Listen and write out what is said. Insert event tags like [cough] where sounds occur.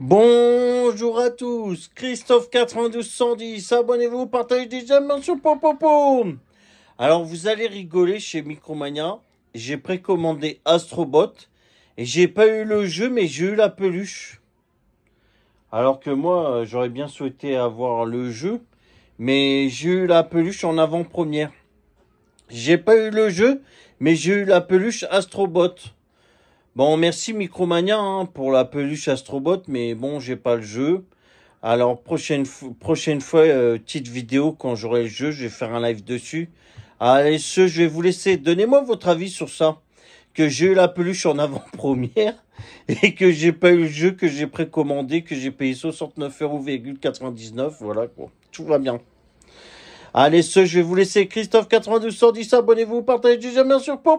Bonjour à tous, Christophe 9210, abonnez-vous, partagez déjà, sur popopo. Alors vous allez rigoler chez Micromania, j'ai précommandé Astrobot et j'ai pas eu le jeu mais j'ai eu la peluche. Alors que moi euh, j'aurais bien souhaité avoir le jeu mais j'ai eu la peluche en avant-première. J'ai pas eu le jeu mais j'ai eu la peluche Astrobot. Bon, merci Micromania hein, pour la peluche Astrobot, mais bon, j'ai pas le jeu. Alors, prochaine, prochaine fois, euh, petite vidéo, quand j'aurai le jeu, je vais faire un live dessus. Allez, ce, je vais vous laisser. Donnez-moi votre avis sur ça. Que j'ai eu la peluche en avant-première [laughs] et que j'ai pas eu le jeu que j'ai précommandé, que j'ai payé 69,99€. Voilà, quoi. Tout va bien. Allez, ce, je vais vous laisser. christophe 92, 110, abonnez-vous, partagez, bien sûr. Po,